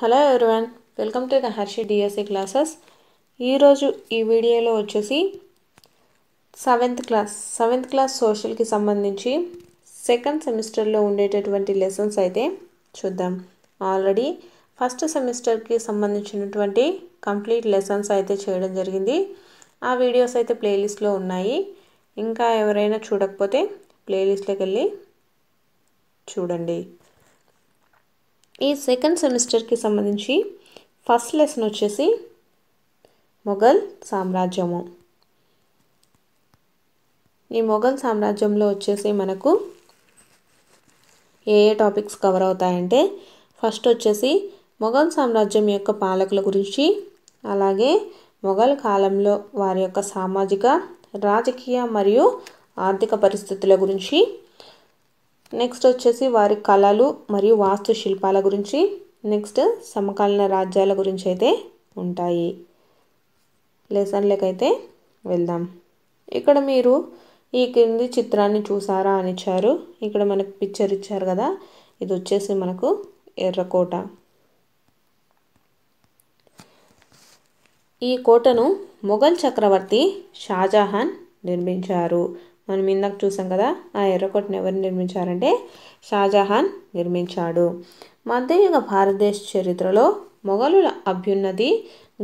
hello everyone welcome to the Harshi DSC classes ఈరోజు ఈ వీడియోలో వచ్చేసి సెవెంత్ క్లాస్ సెవెంత్ క్లాస్ సోషల్కి సంబంధించి సెకండ్ సెమిస్టర్లో ఉండేటటువంటి లెసన్స్ అయితే చూద్దాం ఆల్రెడీ ఫస్ట్ సెమిస్టర్కి సంబంధించినటువంటి కంప్లీట్ లెసన్స్ అయితే చేయడం జరిగింది ఆ వీడియోస్ అయితే ప్లేలిస్ట్లో ఉన్నాయి ఇంకా ఎవరైనా చూడకపోతే ప్లేలిస్ట్లోకి వెళ్ళి చూడండి ఈ సెకండ్ సెమిస్టర్కి సంబంధించి ఫస్ట్ లెసన్ వచ్చేసి మొఘల్ సామ్రాజ్యము ఈ మొఘల్ సామ్రాజ్యంలో వచ్చేసి మనకు ఏ ఏ టాపిక్స్ కవర్ అవుతాయంటే ఫస్ట్ వచ్చేసి మొఘల్ సామ్రాజ్యం యొక్క పాలకుల గురించి అలాగే మొఘల్ కాలంలో వారి యొక్క సామాజిక రాజకీయ మరియు ఆర్థిక పరిస్థితుల గురించి నెక్స్ట్ వచ్చేసి వారి కళలు మరియు వాస్తుశిల్పాల గురించి నెక్స్ట్ సమకాలీన రాజ్యాల గురించి అయితే ఉంటాయి లెసన్లకైతే వెళ్దాం ఇక్కడ మీరు ఈ క్రింది చిత్రాన్ని చూసారా అని ఇచ్చారు ఇక్కడ మనకు పిక్చర్ ఇచ్చారు కదా ఇది వచ్చేసి మనకు ఎర్రకోట ఈ కోటను మొఘల్ చక్రవర్తి షాజహాన్ నిర్మించారు మనం ఇందాక చూసాం కదా ఆ ఎర్రకోటను ఎవరు నిర్మించారంటే షాజహాన్ నిర్మించాడు మధ్యయుగ భారతదేశ చరిత్రలో మొఘలుల అభ్యున్నతి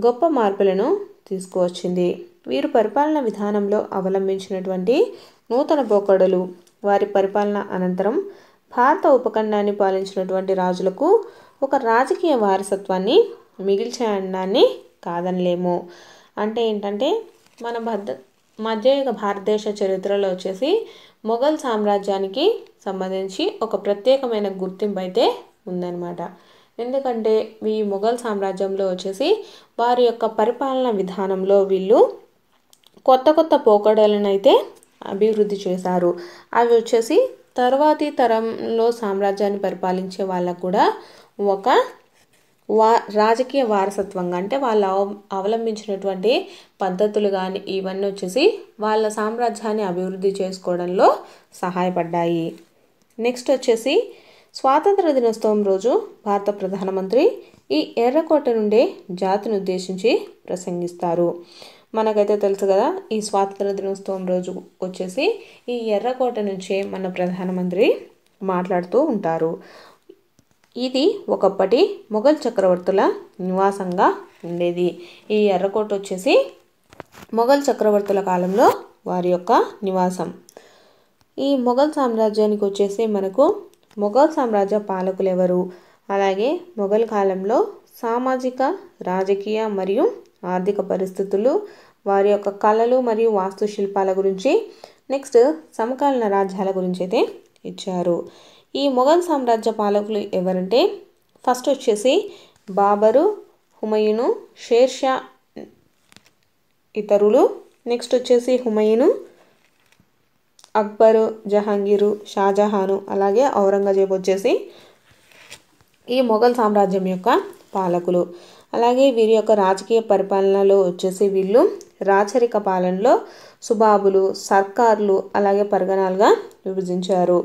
గొప్ప మార్పులను తీసుకువచ్చింది వీరు పరిపాలన విధానంలో అవలంబించినటువంటి నూతన పోకడలు వారి పరిపాలన అనంతరం భారత ఉపఖండాన్ని పాలించినటువంటి రాజులకు ఒక రాజకీయ వారసత్వాన్ని అన్నాన్ని కాదనలేము అంటే ఏంటంటే మన భద్ర మధ్యయుగ భారతదేశ చరిత్రలో వచ్చేసి మొఘల్ సామ్రాజ్యానికి సంబంధించి ఒక ప్రత్యేకమైన గుర్తింపు అయితే ఉందన్నమాట ఎందుకంటే ఈ మొఘల్ సామ్రాజ్యంలో వచ్చేసి వారి యొక్క పరిపాలన విధానంలో వీళ్ళు కొత్త కొత్త పోకడలను అయితే అభివృద్ధి చేశారు అవి వచ్చేసి తర్వాతి తరంలో సామ్రాజ్యాన్ని పరిపాలించే వాళ్ళకు కూడా ఒక వా రాజకీయ వారసత్వంగా అంటే వాళ్ళు అవ అవలంబించినటువంటి పద్ధతులు కానీ ఇవన్నీ వచ్చేసి వాళ్ళ సామ్రాజ్యాన్ని అభివృద్ధి చేసుకోవడంలో సహాయపడ్డాయి నెక్స్ట్ వచ్చేసి స్వాతంత్ర దినోత్సవం రోజు భారత ప్రధానమంత్రి ఈ ఎర్రకోట నుండే జాతిని ఉద్దేశించి ప్రసంగిస్తారు మనకైతే తెలుసు కదా ఈ స్వాతంత్ర దినోత్సవం రోజు వచ్చేసి ఈ ఎర్రకోట నుంచే మన ప్రధానమంత్రి మాట్లాడుతూ ఉంటారు ఇది ఒకప్పటి మొఘల్ చక్రవర్తుల నివాసంగా ఉండేది ఈ ఎర్రకోట వచ్చేసి మొఘల్ చక్రవర్తుల కాలంలో వారి యొక్క నివాసం ఈ మొఘల్ సామ్రాజ్యానికి వచ్చేసి మనకు మొఘల్ సామ్రాజ్య పాలకులు ఎవరు అలాగే మొఘల్ కాలంలో సామాజిక రాజకీయ మరియు ఆర్థిక పరిస్థితులు వారి యొక్క కళలు మరియు వాస్తుశిల్పాల గురించి నెక్స్ట్ సమకాలీన రాజ్యాల గురించి అయితే ఇచ్చారు ఈ మొఘల్ సామ్రాజ్య పాలకులు ఎవరంటే ఫస్ట్ వచ్చేసి బాబరు హుమయును షేర్షా ఇతరులు నెక్స్ట్ వచ్చేసి హుమయును అక్బరు జహాంగీరు షాజహాను అలాగే ఔరంగజేబు వచ్చేసి ఈ మొఘల్ సామ్రాజ్యం యొక్క పాలకులు అలాగే వీరి యొక్క రాజకీయ పరిపాలనలో వచ్చేసి వీళ్ళు రాచరిక పాలనలో సుబాబులు సర్కార్లు అలాగే పరిగణాలుగా విభజించారు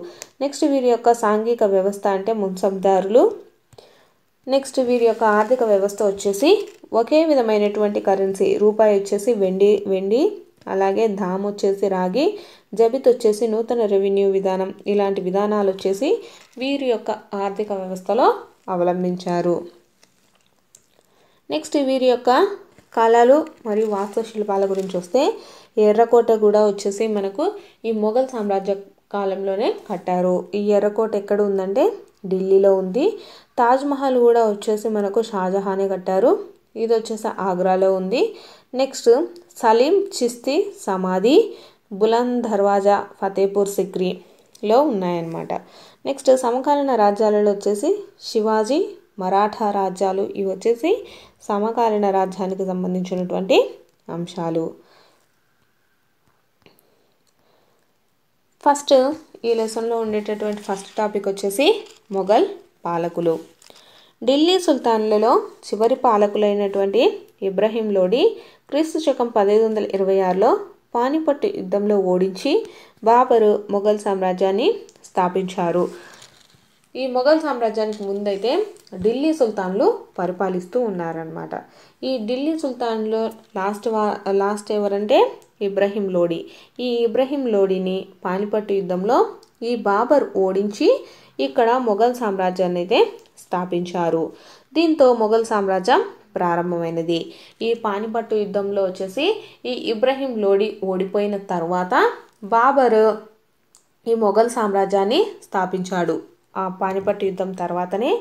నెక్స్ట్ వీరి యొక్క సాంఘిక వ్యవస్థ అంటే మున్సబ్దారులు నెక్స్ట్ వీరి యొక్క ఆర్థిక వ్యవస్థ వచ్చేసి ఒకే విధమైనటువంటి కరెన్సీ రూపాయి వచ్చేసి వెండి వెండి అలాగే ధామ్ వచ్చేసి రాగి జబిత్ వచ్చేసి నూతన రెవెన్యూ విధానం ఇలాంటి విధానాలు వచ్చేసి వీరి యొక్క ఆర్థిక వ్యవస్థలో అవలంబించారు నెక్స్ట్ వీరి యొక్క కళలు మరియు వాస్తుశిల్పాల గురించి వస్తే ఎర్రకోట కూడా వచ్చేసి మనకు ఈ మొఘల్ సామ్రాజ్య కాలంలోనే కట్టారు ఈ ఎర్రకోట ఎక్కడ ఉందంటే ఢిల్లీలో ఉంది తాజ్మహల్ కూడా వచ్చేసి మనకు షాజహానే కట్టారు ఇది వచ్చేసి ఆగ్రాలో ఉంది నెక్స్ట్ సలీం చిస్తి సమాధి బులంద్ దర్వాజా ఫతేపూర్ సిక్రీలో ఉన్నాయన్నమాట నెక్స్ట్ సమకాలీన రాజ్యాలలో వచ్చేసి శివాజీ మరాఠా రాజ్యాలు ఇవి వచ్చేసి సమకాలీన రాజ్యానికి సంబంధించినటువంటి అంశాలు ఫస్ట్ ఈ లెసన్లో ఉండేటటువంటి ఫస్ట్ టాపిక్ వచ్చేసి మొఘల్ పాలకులు ఢిల్లీ సుల్తాన్లలో చివరి పాలకులైనటువంటి ఇబ్రహీం లోడి క్రీస్తు శకం పదిహేను వందల ఇరవై ఆరులో పానిపట్టు యుద్ధంలో ఓడించి బాబరు మొఘల్ సామ్రాజ్యాన్ని స్థాపించారు ఈ మొఘల్ సామ్రాజ్యానికి ముందైతే ఢిల్లీ సుల్తాన్లు పరిపాలిస్తూ ఉన్నారనమాట ఈ ఢిల్లీ సుల్తాన్లో లాస్ట్ వా లాస్ట్ ఎవరంటే ఇబ్రహీం లోడీ ఈ ఇబ్రహీం లోడీని పానిపట్టు యుద్ధంలో ఈ బాబర్ ఓడించి ఇక్కడ మొఘల్ సామ్రాజ్యాన్ని అయితే స్థాపించారు దీంతో మొఘల్ సామ్రాజ్యం ప్రారంభమైనది ఈ పానిపట్టు యుద్ధంలో వచ్చేసి ఈ ఇబ్రహీం లోడీ ఓడిపోయిన తర్వాత బాబర్ ఈ మొఘల్ సామ్రాజ్యాన్ని స్థాపించాడు ఆ పానిపట్టు యుద్ధం తర్వాతనే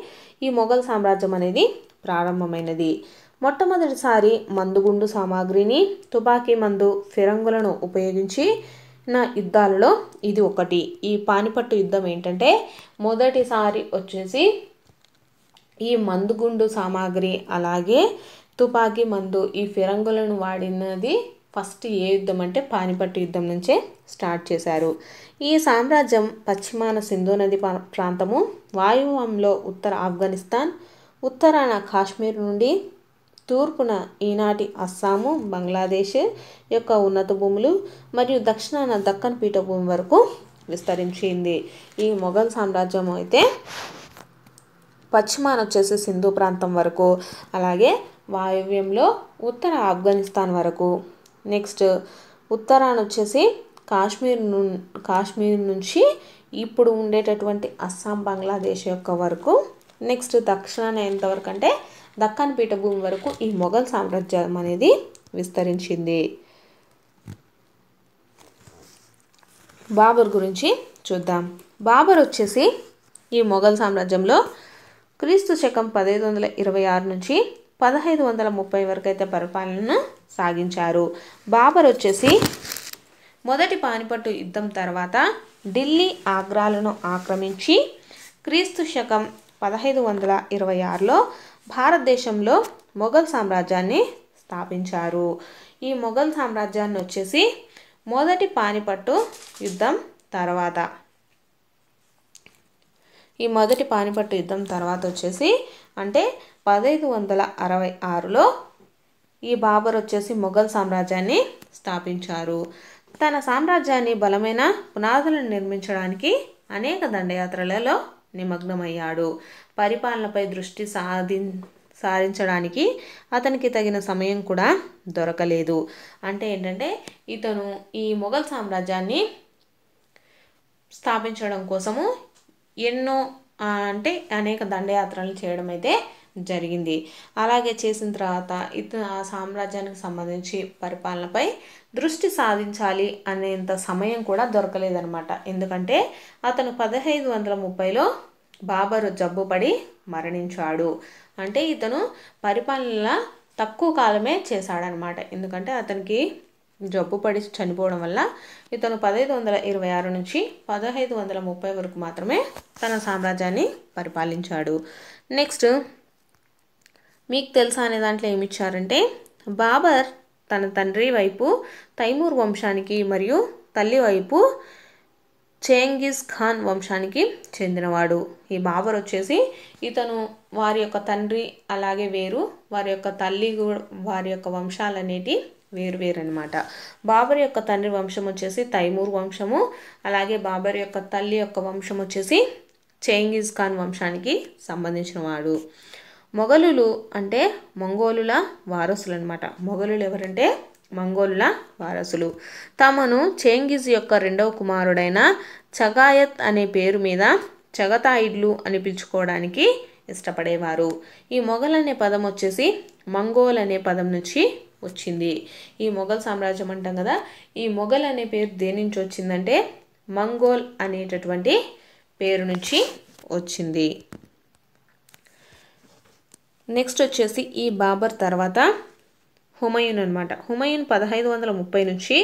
ఈ మొఘల్ సామ్రాజ్యం అనేది ప్రారంభమైనది మొట్టమొదటిసారి మందుగుండు సామాగ్రిని తుపాకీ మందు ఫిరంగులను ఉపయోగించి నా యుద్ధాలలో ఇది ఒకటి ఈ పానిపట్టు యుద్ధం ఏంటంటే మొదటిసారి వచ్చేసి ఈ మందుగుండు సామాగ్రి అలాగే తుపాకీ మందు ఈ ఫిరంగులను వాడినది ఫస్ట్ ఏ యుద్ధం అంటే పానిపట్టు యుద్ధం నుంచే స్టార్ట్ చేశారు ఈ సామ్రాజ్యం పశ్చిమాన సింధు నది ప్రాంతము వాయువంలో ఉత్తర ఆఫ్ఘనిస్తాన్ ఉత్తరాన కాశ్మీర్ నుండి తూర్పున ఈనాటి అస్సాము బంగ్లాదేశ్ యొక్క ఉన్నత భూములు మరియు దక్షిణాన దక్కన్ పీఠభూమి వరకు విస్తరించింది ఈ మొఘల్ సామ్రాజ్యం అయితే పశ్చిమాన వచ్చేసి సింధు ప్రాంతం వరకు అలాగే వాయువ్యంలో ఉత్తర ఆఫ్ఘనిస్తాన్ వరకు నెక్స్ట్ ఉత్తరాన వచ్చేసి కాశ్మీర్ ను కాశ్మీర్ నుంచి ఇప్పుడు ఉండేటటువంటి అస్సాం బంగ్లాదేశ్ యొక్క వరకు నెక్స్ట్ దక్షిణాన ఎంతవరకు అంటే దక్కన్ పీఠభూమి వరకు ఈ మొఘల్ సామ్రాజ్యం అనేది విస్తరించింది బాబర్ గురించి చూద్దాం బాబర్ వచ్చేసి ఈ మొఘల్ సామ్రాజ్యంలో క్రీస్తు శకం పదహైదు వందల ఇరవై ఆరు నుంచి పదహైదు వందల ముప్పై వరకు అయితే పరిపాలన సాగించారు బాబర్ వచ్చేసి మొదటి పానిపట్టు యుద్ధం తర్వాత ఢిల్లీ ఆగ్రాలను ఆక్రమించి క్రీస్తు శకం పదహైదు వందల ఇరవై ఆరులో భారతదేశంలో మొఘల్ సామ్రాజ్యాన్ని స్థాపించారు ఈ మొఘల్ సామ్రాజ్యాన్ని వచ్చేసి మొదటి పానిపట్టు యుద్ధం తర్వాత ఈ మొదటి పానిపట్టు యుద్ధం తర్వాత వచ్చేసి అంటే పదహైదు వందల అరవై ఆరులో ఈ బాబర్ వచ్చేసి మొఘల్ సామ్రాజ్యాన్ని స్థాపించారు తన సామ్రాజ్యాన్ని బలమైన పునాదులను నిర్మించడానికి అనేక దండయాత్రలలో నిమగ్నమయ్యాడు పరిపాలనపై దృష్టి సాధి సాధించడానికి అతనికి తగిన సమయం కూడా దొరకలేదు అంటే ఏంటంటే ఇతను ఈ మొఘల్ సామ్రాజ్యాన్ని స్థాపించడం కోసము ఎన్నో అంటే అనేక దండయాత్రలు చేయడం అయితే జరిగింది అలాగే చేసిన తర్వాత ఇత ఆ సామ్రాజ్యానికి సంబంధించి పరిపాలనపై దృష్టి సాధించాలి అనేంత సమయం కూడా దొరకలేదనమాట ఎందుకంటే అతను పదహైదు వందల ముప్పైలో బాబరు జబ్బుపడి మరణించాడు అంటే ఇతను పరిపాలన తక్కువ కాలమే చేశాడనమాట ఎందుకంటే అతనికి జబ్బు పడి చనిపోవడం వల్ల ఇతను పదహైదు వందల ఇరవై ఆరు నుంచి పదహైదు వందల ముప్పై వరకు మాత్రమే తన సామ్రాజ్యాన్ని పరిపాలించాడు నెక్స్ట్ మీకు తెలుసా అనే దాంట్లో ఏమిచ్చారంటే బాబర్ తన తండ్రి వైపు తైమూర్ వంశానికి మరియు తల్లి వైపు చేంగిస్ ఖాన్ వంశానికి చెందినవాడు ఈ బాబర్ వచ్చేసి ఇతను వారి యొక్క తండ్రి అలాగే వేరు వారి యొక్క తల్లి వారి యొక్క వంశాలు అనేటి వేరు వేరు అనమాట బాబర్ యొక్క తండ్రి వంశం వచ్చేసి తైమూర్ వంశము అలాగే బాబర్ యొక్క తల్లి యొక్క వంశం వచ్చేసి చేంగిస్ ఖాన్ వంశానికి సంబంధించిన వాడు మొఘలులు అంటే మంగోలుల వారసులు అనమాట మొఘలులు ఎవరంటే మంగోలుల వారసులు తమను చేంగిజ్ యొక్క రెండవ కుమారుడైన చగాయత్ అనే పేరు మీద చగతాయిడ్లు అని పిలుచుకోవడానికి ఇష్టపడేవారు ఈ మొఘల్ అనే పదం వచ్చేసి మంగోల్ అనే పదం నుంచి వచ్చింది ఈ మొఘల్ సామ్రాజ్యం అంటాం కదా ఈ మొఘల్ అనే పేరు దేని నుంచి వచ్చిందంటే మంగోల్ అనేటటువంటి పేరు నుంచి వచ్చింది నెక్స్ట్ వచ్చేసి ఈ బాబర్ తర్వాత హుమయూన్ అనమాట హుమయూన్ పదహైదు వందల ముప్పై నుంచి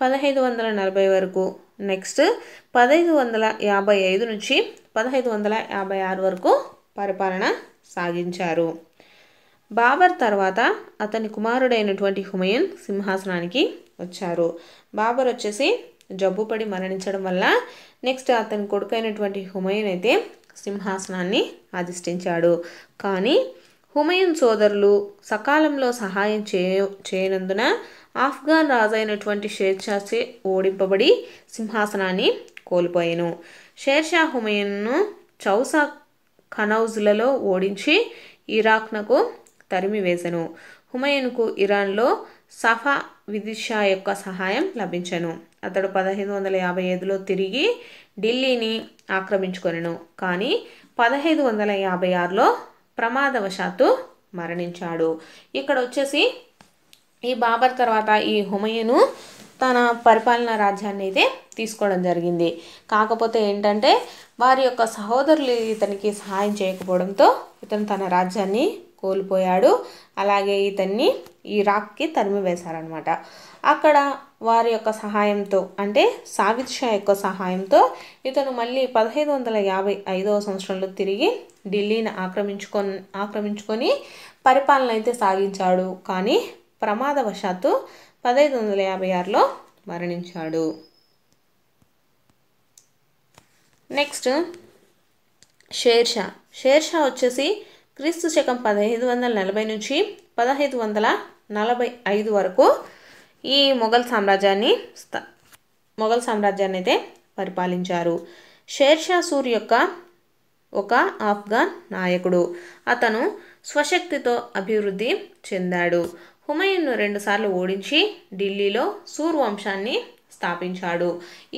పదహైదు వందల నలభై వరకు నెక్స్ట్ పదహైదు వందల యాభై ఐదు నుంచి పదహైదు వందల యాభై ఆరు వరకు పరిపాలన సాగించారు బాబర్ తర్వాత అతని కుమారుడైనటువంటి హుమయూన్ సింహాసనానికి వచ్చారు బాబర్ వచ్చేసి జబ్బుపడి మరణించడం వల్ల నెక్స్ట్ అతని కొడుకైనటువంటి హుమయూన్ అయితే సింహాసనాన్ని అధిష్ఠించాడు కానీ హుమయూన్ సోదరులు సకాలంలో సహాయం చేయ చేయనందున ఆఫ్ఘాన్ అయినటువంటి షేర్షాచే ఓడింపబడి సింహాసనాన్ని కోల్పోయాను షేర్షా హుమయూన్ను చౌసా ఖనౌజులలో ఓడించి ఇరాక్నకు తరిమివేశను హుమయూన్కు ఇరాన్లో సఫా విదిషా యొక్క సహాయం లభించను అతడు పదహైదు వందల యాభై ఐదులో తిరిగి ఢిల్లీని ఆక్రమించుకొనెను కానీ పదహైదు వందల యాభై ఆరులో ప్రమాదవశాత్తు మరణించాడు ఇక్కడ వచ్చేసి ఈ బాబర్ తర్వాత ఈ హుమయును తన పరిపాలనా రాజ్యాన్ని అయితే తీసుకోవడం జరిగింది కాకపోతే ఏంటంటే వారి యొక్క సహోదరులు ఇతనికి సహాయం చేయకపోవడంతో ఇతను తన రాజ్యాన్ని కోల్పోయాడు అలాగే ఇతన్ని ఇరాక్కి తరిమివేశారనమాట అక్కడ వారి యొక్క సహాయంతో అంటే సావిత్ షా యొక్క సహాయంతో ఇతను మళ్ళీ పదహైదు వందల యాభై ఐదవ సంవత్సరంలో తిరిగి ఢిల్లీని ఆక్రమించుకొ ఆక్రమించుకొని పరిపాలన అయితే సాగించాడు కానీ ప్రమాదవశాత్తు పదహైదు వందల యాభై ఆరులో మరణించాడు నెక్స్ట్ షేర్షా షేర్షా వచ్చేసి క్రీస్తు శకం పదహైదు వందల నలభై నుంచి పదహైదు వందల నలభై ఐదు వరకు ఈ మొఘల్ సామ్రాజ్యాన్ని మొఘల్ సామ్రాజ్యాన్ని అయితే పరిపాలించారు షేర్షా సూర్ యొక్క ఒక ఆఫ్ఘన్ నాయకుడు అతను స్వశక్తితో అభివృద్ధి చెందాడు హుమయూన్ను రెండుసార్లు ఓడించి ఢిల్లీలో సూర్ వంశాన్ని స్థాపించాడు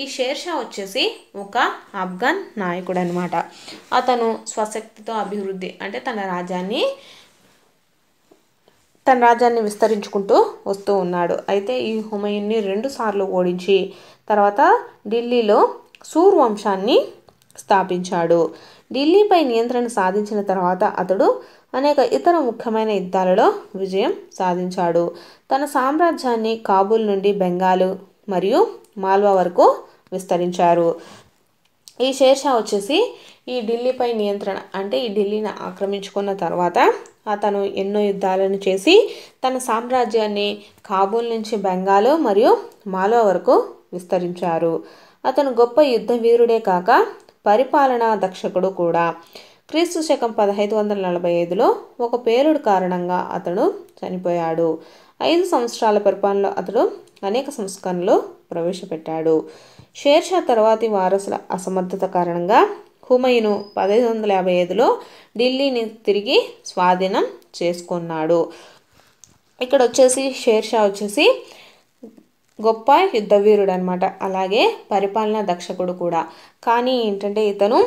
ఈ షేర్షా వచ్చేసి ఒక ఆఫ్ఘన్ నాయకుడు అనమాట అతను స్వశక్తితో అభివృద్ధి అంటే తన రాజ్యాన్ని తన రాజ్యాన్ని విస్తరించుకుంటూ వస్తూ ఉన్నాడు అయితే ఈ హుమయూన్ని రెండుసార్లు ఓడించి తర్వాత ఢిల్లీలో సూర్ వంశాన్ని స్థాపించాడు ఢిల్లీపై నియంత్రణ సాధించిన తర్వాత అతడు అనేక ఇతర ముఖ్యమైన యుద్ధాలలో విజయం సాధించాడు తన సామ్రాజ్యాన్ని కాబూల్ నుండి బెంగాలు మరియు మాల్వా వరకు విస్తరించారు ఈ షేర్షా వచ్చేసి ఈ ఢిల్లీపై నియంత్రణ అంటే ఈ ఢిల్లీని ఆక్రమించుకున్న తర్వాత అతను ఎన్నో యుద్ధాలను చేసి తన సామ్రాజ్యాన్ని కాబూల్ నుంచి బెంగాలు మరియు మాల్వా వరకు విస్తరించారు అతను గొప్ప యుద్ధ వీరుడే కాక పరిపాలనా దక్షకుడు కూడా క్రీస్తు శకం పదహైదు వందల నలభై ఐదులో ఒక పేలుడు కారణంగా అతడు చనిపోయాడు ఐదు సంవత్సరాల పరిపాలనలో అతడు అనేక సంస్కరణలు ప్రవేశపెట్టాడు షేర్షా తర్వాతి వారసుల అసమర్థత కారణంగా హుమయును పదహైదు వందల యాభై ఐదులో ఢిల్లీని తిరిగి స్వాధీనం చేసుకున్నాడు ఇక్కడ వచ్చేసి షేర్షా వచ్చేసి గొప్ప యుద్ధవీరుడు అనమాట అలాగే పరిపాలనా దక్షకుడు కూడా కానీ ఏంటంటే ఇతను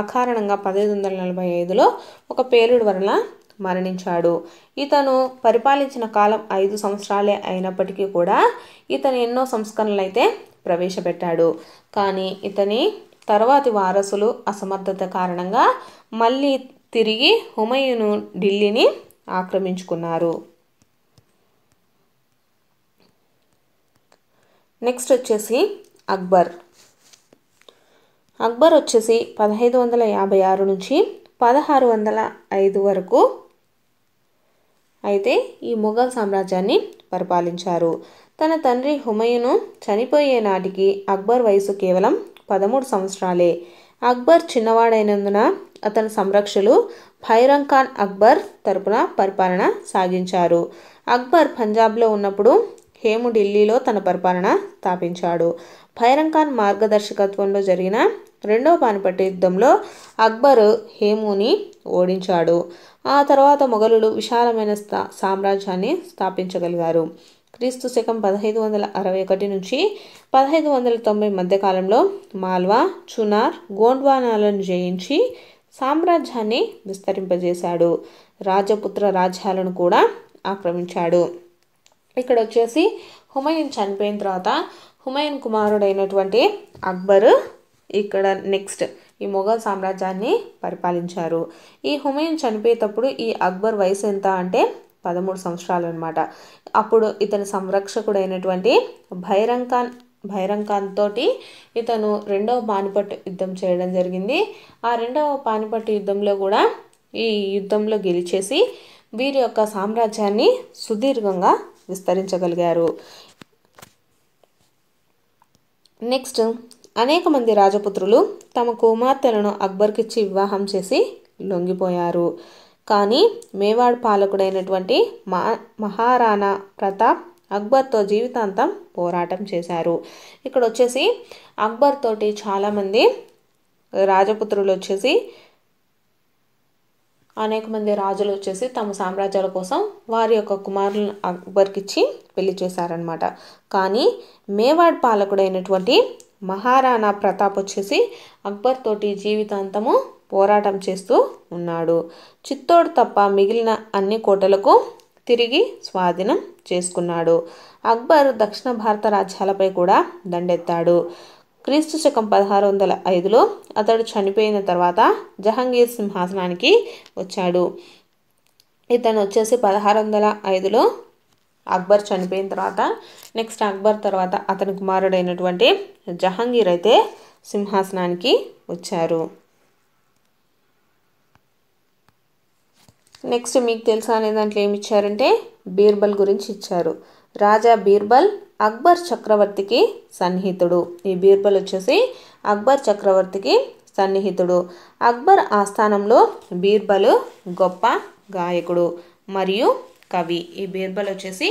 అకారణంగా పదిహేను వందల నలభై ఐదులో ఒక పేలుడు వలన మరణించాడు ఇతను పరిపాలించిన కాలం ఐదు సంవత్సరాలే అయినప్పటికీ కూడా ఇతను ఎన్నో సంస్కరణలు అయితే ప్రవేశపెట్టాడు కానీ ఇతని తర్వాతి వారసులు అసమర్థత కారణంగా మళ్ళీ తిరిగి హుమయును ఢిల్లీని ఆక్రమించుకున్నారు నెక్స్ట్ వచ్చేసి అక్బర్ అక్బర్ వచ్చేసి పదహైదు వందల యాభై ఆరు నుంచి పదహారు వందల ఐదు వరకు అయితే ఈ మొఘల్ సామ్రాజ్యాన్ని పరిపాలించారు తన తండ్రి హుమయును చనిపోయే నాటికి అక్బర్ వయసు కేవలం పదమూడు సంవత్సరాలే అక్బర్ చిన్నవాడైనందున అతని సంరక్షలు భైరంగ్ ఖాన్ అక్బర్ తరపున పరిపాలన సాగించారు అక్బర్ పంజాబ్లో ఉన్నప్పుడు హేము ఢిల్లీలో తన పరిపాలన స్థాపించాడు ఖాన్ మార్గదర్శకత్వంలో జరిగిన రెండవ పానిపట్టు యుద్ధంలో అక్బర్ హేముని ఓడించాడు ఆ తర్వాత మొఘలులు విశాలమైన స్థా సామ్రాజ్యాన్ని స్థాపించగలిగారు క్రీస్తు శకం పదహైదు వందల అరవై ఒకటి నుంచి పదహైదు వందల తొంభై మధ్యకాలంలో మాల్వా చునార్ గోండ్వానాలను జయించి సామ్రాజ్యాన్ని విస్తరింపజేశాడు రాజపుత్ర రాజ్యాలను కూడా ఆక్రమించాడు ఇక్కడ వచ్చేసి హుమయూన్ చనిపోయిన తర్వాత హుమయూన్ కుమారుడైనటువంటి అక్బర్ ఇక్కడ నెక్స్ట్ ఈ మొఘల్ సామ్రాజ్యాన్ని పరిపాలించారు ఈ హుమయూన్ చనిపోయేటప్పుడు ఈ అక్బర్ వయసు ఎంత అంటే పదమూడు సంవత్సరాలు అనమాట అప్పుడు ఇతని సంరక్షకుడైనటువంటి అయినటువంటి ఖాన్ భైరంగ్ తోటి ఇతను రెండవ పానిపట్టు యుద్ధం చేయడం జరిగింది ఆ రెండవ పానిపట్టు యుద్ధంలో కూడా ఈ యుద్ధంలో గెలిచేసి వీరి యొక్క సామ్రాజ్యాన్ని సుదీర్ఘంగా విస్తరించగలిగారు నెక్స్ట్ అనేక మంది రాజపుత్రులు తమ కుమార్తెలను అక్బర్కిచ్చి వివాహం చేసి లొంగిపోయారు కానీ మేవాడ్ పాలకుడైనటువంటి మా మహారాణా ప్రతాప్ అక్బర్తో జీవితాంతం పోరాటం చేశారు ఇక్కడ వచ్చేసి అక్బర్ తోటి చాలామంది రాజపుత్రులు వచ్చేసి అనేక మంది రాజులు వచ్చేసి తమ సామ్రాజ్యాల కోసం వారి యొక్క కుమారులను అక్బర్కిచ్చి పెళ్లి చేశారనమాట కానీ మేవాడ్ పాలకుడైనటువంటి మహారాణా ప్రతాప్ వచ్చేసి అక్బర్ తోటి జీవితాంతము పోరాటం చేస్తూ ఉన్నాడు చిత్తోడు తప్ప మిగిలిన అన్ని కోటలకు తిరిగి స్వాధీనం చేసుకున్నాడు అక్బర్ దక్షిణ భారత రాజ్యాలపై కూడా దండెత్తాడు క్రీస్తు శకం పదహారు వందల ఐదులో అతడు చనిపోయిన తర్వాత జహంగీర్ సింహాసనానికి వచ్చాడు ఇతను వచ్చేసి పదహారు వందల ఐదులో అక్బర్ చనిపోయిన తర్వాత నెక్స్ట్ అక్బర్ తర్వాత అతని కుమారుడైనటువంటి జహంగీర్ అయితే సింహాసనానికి వచ్చారు నెక్స్ట్ మీకు తెలుసా అనే దాంట్లో ఏమి ఇచ్చారంటే బీర్బల్ గురించి ఇచ్చారు రాజా బీర్బల్ అక్బర్ చక్రవర్తికి సన్నిహితుడు ఈ బీర్బల్ వచ్చేసి అక్బర్ చక్రవర్తికి సన్నిహితుడు అక్బర్ ఆస్థానంలో బీర్బలు గొప్ప గాయకుడు మరియు కవి ఈ బీర్బల్ వచ్చేసి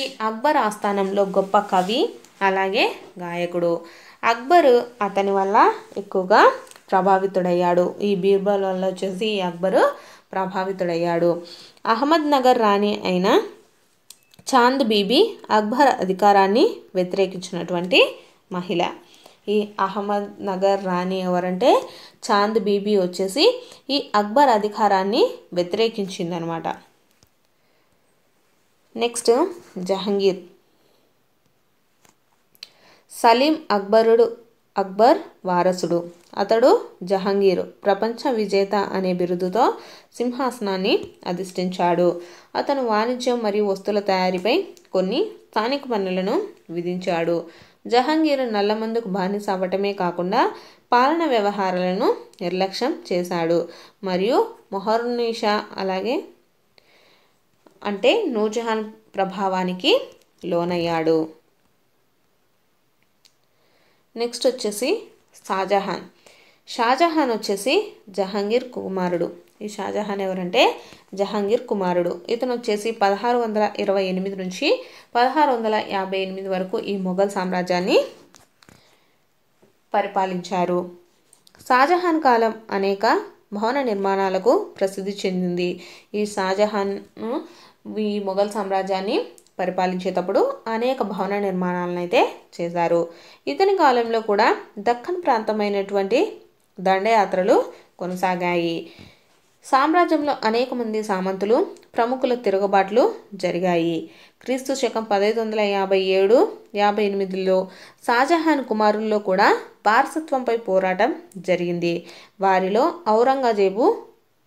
ఈ అక్బర్ ఆస్థానంలో గొప్ప కవి అలాగే గాయకుడు అక్బరు అతని వల్ల ఎక్కువగా ప్రభావితుడయ్యాడు ఈ బీర్బల్ వల్ల వచ్చేసి అక్బరు ప్రభావితుడయ్యాడు అహ్మద్ నగర్ రాణి అయిన చాంద్ బీబీ అక్బర్ అధికారాన్ని వ్యతిరేకించినటువంటి మహిళ ఈ అహ్మద్ నగర్ రాణి ఎవరంటే చాంద్ బీబీ వచ్చేసి ఈ అక్బర్ అధికారాన్ని వ్యతిరేకించిందనమాట నెక్స్ట్ జహంగీర్ సలీం అక్బరుడు అక్బర్ వారసుడు అతడు జహంగీర్ ప్రపంచ విజేత అనే బిరుదుతో సింహాసనాన్ని అధిష్ఠించాడు అతను వాణిజ్యం మరియు వస్తువుల తయారీపై కొన్ని స్థానిక పన్నులను విధించాడు జహంగీర్ నల్లమందుకు బానిస అవ్వటమే కాకుండా పాలన వ్యవహారాలను నిర్లక్ష్యం చేశాడు మరియు మొహర్నిషా అలాగే అంటే నూర్జహాన్ ప్రభావానికి లోనయ్యాడు నెక్స్ట్ వచ్చేసి షాజహాన్ షాజహాన్ వచ్చేసి జహాంగీర్ కుమారుడు ఈ షాజహాన్ ఎవరంటే జహాంగీర్ కుమారుడు ఇతను వచ్చేసి పదహారు వందల ఇరవై ఎనిమిది నుంచి పదహారు వందల యాభై ఎనిమిది వరకు ఈ మొఘల్ సామ్రాజ్యాన్ని పరిపాలించారు షాజహాన్ కాలం అనేక భవన నిర్మాణాలకు ప్రసిద్ధి చెందింది ఈ షాజహాన్ ఈ మొఘల్ సామ్రాజ్యాన్ని పరిపాలించేటప్పుడు అనేక భవన నిర్మాణాలను అయితే చేశారు ఇతని కాలంలో కూడా దక్కన్ ప్రాంతమైనటువంటి దండయాత్రలు కొనసాగాయి సామ్రాజ్యంలో అనేక మంది సామంతులు ప్రముఖుల తిరుగుబాట్లు జరిగాయి క్రీస్తు శకం పదహైదు వందల యాభై ఏడు యాభై ఎనిమిదిలో షాజహాన్ కుమారుల్లో కూడా వారసత్వంపై పోరాటం జరిగింది వారిలో ఔరంగజేబు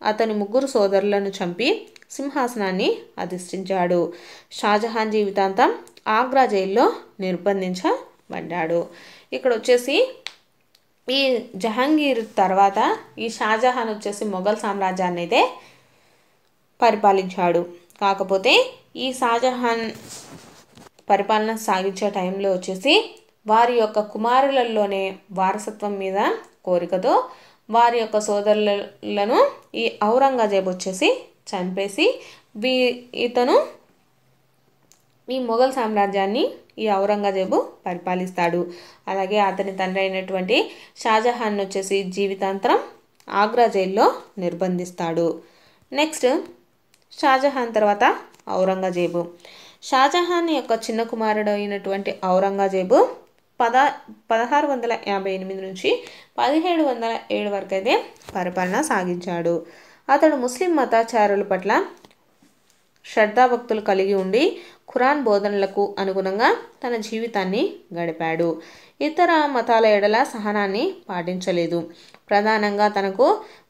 అతని ముగ్గురు సోదరులను చంపి సింహాసనాన్ని అధిష్ఠించాడు షాజహాన్ జీవితాంతం ఆగ్రా జైల్లో నిర్బంధించబడ్డాడు ఇక్కడ వచ్చేసి ఈ జహాంగీర్ తర్వాత ఈ షాజహాన్ వచ్చేసి మొఘల్ సామ్రాజ్యాన్ని అయితే పరిపాలించాడు కాకపోతే ఈ షాజహాన్ పరిపాలన సాగించే టైంలో వచ్చేసి వారి యొక్క కుమారులలోనే వారసత్వం మీద కోరికతో వారి యొక్క సోదరులను ఈ ఔరంగజేబు వచ్చేసి చంపేసి వీ ఇతను ఈ మొఘల్ సామ్రాజ్యాన్ని ఈ ఔరంగజేబు పరిపాలిస్తాడు అలాగే అతని తండ్రి అయినటువంటి షాజహాన్ వచ్చేసి జీవితాంతరం ఆగ్రా జైల్లో నిర్బంధిస్తాడు నెక్స్ట్ షాజహాన్ తర్వాత ఔరంగజేబు షాజహాన్ యొక్క చిన్న కుమారుడు అయినటువంటి ఔరంగజేబు పద పదహారు వందల యాభై ఎనిమిది నుంచి పదిహేడు వందల ఏడు వరకు అయితే పరిపాలన సాగించాడు అతడు ముస్లిం మతాచారుల పట్ల శ్రద్ధాభక్తులు కలిగి ఉండి ఖురాన్ బోధనలకు అనుగుణంగా తన జీవితాన్ని గడిపాడు ఇతర మతాల ఎడల సహనాన్ని పాటించలేదు ప్రధానంగా తనకు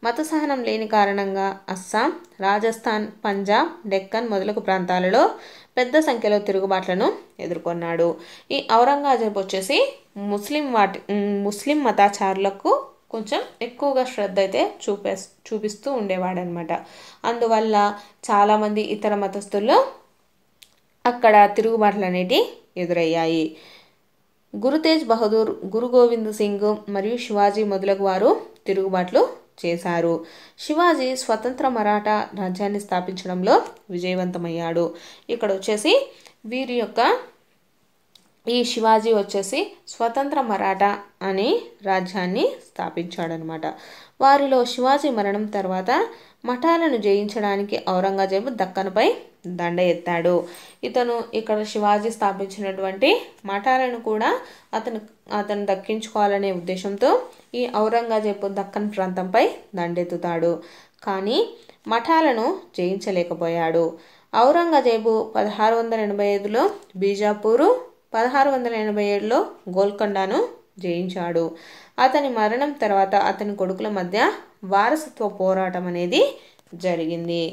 మత సహనం లేని కారణంగా అస్సాం రాజస్థాన్ పంజాబ్ డెక్కన్ మొదలగు ప్రాంతాలలో పెద్ద సంఖ్యలో తిరుగుబాట్లను ఎదుర్కొన్నాడు ఈ ఔరంగజేబు వచ్చేసి ముస్లిం వాటి ముస్లిం మతాచారులకు కొంచెం ఎక్కువగా శ్రద్ధ అయితే చూపే చూపిస్తూ ఉండేవాడనమాట అందువల్ల చాలామంది ఇతర మతస్థుల్లో అక్కడ తిరుగుబాట్లు అనేటివి ఎదురయ్యాయి గురుతేజ్ బహదూర్ గురు గోవింద్ సింగ్ మరియు శివాజీ మొదలగు వారు తిరుగుబాట్లు చేశారు శివాజీ స్వతంత్ర మరాఠా రాజ్యాన్ని స్థాపించడంలో విజయవంతమయ్యాడు ఇక్కడ వచ్చేసి వీరి యొక్క ఈ శివాజీ వచ్చేసి స్వతంత్ర మరాఠా అనే రాజ్యాన్ని స్థాపించాడనమాట వారిలో శివాజీ మరణం తర్వాత మఠాలను జయించడానికి ఔరంగజేబు దక్కన్పై దండ ఎత్తాడు ఇతను ఇక్కడ శివాజీ స్థాపించినటువంటి మఠాలను కూడా అతను అతను దక్కించుకోవాలనే ఉద్దేశంతో ఈ ఔరంగజేబు దక్కన్ ప్రాంతంపై దండెత్తుతాడు కానీ మఠాలను జయించలేకపోయాడు ఔరంగజేబు పదహారు వందల ఎనభై ఐదులో బీజాపూరు పదహారు వందల ఎనభై ఏడులో గోల్కొండను జయించాడు అతని మరణం తర్వాత అతని కొడుకుల మధ్య వారసత్వ పోరాటం అనేది జరిగింది